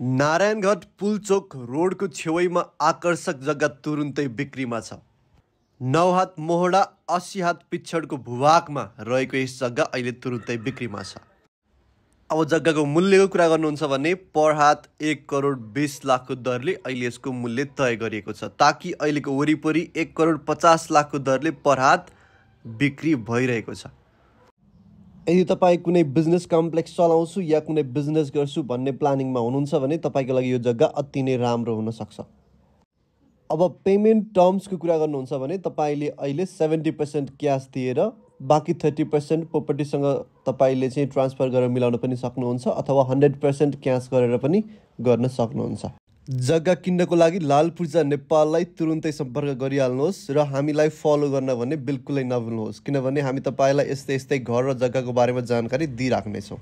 नारायणगढ पुलचोक रोडको छेउमा आकर्षक जग्गा तुरुन्तै बिक्रीमा छ नौ हात मोहडा अस्सी हात पिछडको भूभागमा रहेको यस जग्गा अहिले तुरुन्तै बिक्रीमा छ अब जग्गाको मूल्यको कुरा गर्नुहुन्छ भने पर हात एक करोड बिस लाखको दरले अहिले यसको मूल्य तय गरिएको छ ताकि अहिलेको वरिपरि एक करोड पचास लाखको दरले पर हात बिक्री भइरहेको छ यदि तपाईँ कुनै बिजनेस कम्प्लेक्स चलाउँछु या कुनै बिजनेस गर्छु भन्ने प्लानिङमा हुनुहुन्छ भने तपाईँको लागि यो जग्गा अति नै राम्रो हुनसक्छ अब पेमेन्ट टर्म्सको कुरा गर्नुहुन्छ भने तपाईँले अहिले सेभेन्टी पर्सेन्ट क्यास दिएर बाँकी थर्टी पर्सेन्ट प्रोपर्टीसँग तपाईँले चाहिँ ट्रान्सफर गरेर मिलाउन पनि सक्नुहुन्छ अथवा हन्ड्रेड पर्सेन्ट क्यास गरेर पनि गर्न सक्नुहुन्छ जग्गा किन्नको लागि लाल पूर्जा नेपाललाई तुरुन्तै सम्पर्क गरिहाल्नुहोस् र हामीलाई फलो गर्न भने बिल्कुलै नभुल्नुहोस् किनभने हामी तपाईँलाई यस्तै यस्तै घर र जग्गाको बारेमा जानकारी दिइराख्नेछौँ